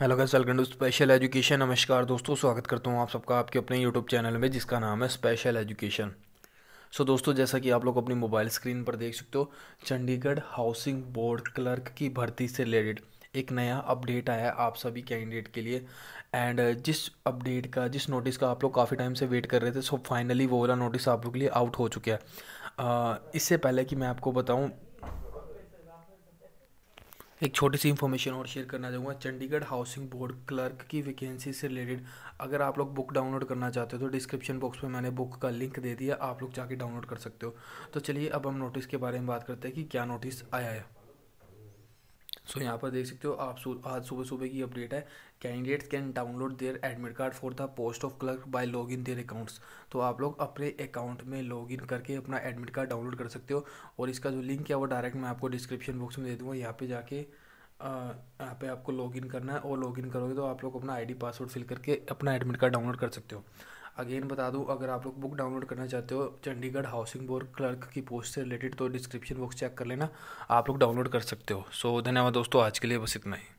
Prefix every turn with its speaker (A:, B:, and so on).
A: hello guys welcome to special education नमस्कार दोस्तों स्वागत करता हूँ आप सबका आपके अपने यूट्यूब चैनल में जिसका नाम है स्पेशल एजुकेशन सो दोस्तों जैसा कि आप लोग अपनी मोबाइल स्क्रीन पर देख सकते हो चंडीगढ़ हाउसिंग बोर्ड क्लर्क की भर्ती से रिलेटेड एक नया अपडेट आया आप सभी कैंडिडेट के लिए एंड जिस अपडेट का जिस नोटिस का आप लोग काफ़ी टाइम से वेट कर रहे थे सो फाइनली वो वाला नोटिस आप लोग के लिए आउट हो चुका है uh, इससे पहले कि मैं आपको बताऊँ एक छोटी सी इन्फॉर्मेशन और शेयर करना चाहूँगा चंडीगढ़ हाउसिंग बोर्ड क्लर्क की वैकेंसी से रिलेटेड अगर आप लोग बुक डाउनलोड करना चाहते हो तो डिस्क्रिप्शन बॉक्स में मैंने बुक का लिंक दे दिया आप लोग जाके डाउनलोड कर सकते हो तो चलिए अब हम नोटिस के बारे में बात करते हैं कि क्या नोटिस आया है सो यहाँ पर देख सकते हो आप आज सुबह सुबह की अपडेट है candidates can download their admit card for the post of clerk by log in their accounts तो आप लोग अपने अकाउंट में लॉग इन करके अपना एडमिट कार्ड डाउनलोड कर सकते हो और इसका जो लिंक है वो डायरेक्ट मैं आपको डिस्क्रिप्शन बॉक्स में दे दूँगा यहाँ पर जाके यहाँ पे आपको लॉग इन करना है और लॉग इन करोगे तो आप लोग अपना डी पासवर्ड फिल करके अपना एडमिट कार्ड डाउनलोड कर सकते हो अगेन बता दूँ अगर आप लोग बुक डाउनलोड करना चाहते हो चंडीगढ़ हाउसिंग बोर्ड क्लर्क की पोस्ट से रिलेटेड तो डिस्क्रिप्शन बॉक्स चेक कर लेना आप लोग डाउनलोड कर सकते हो सो धन्यवाद दोस्तों आज के लिए बस इतना ही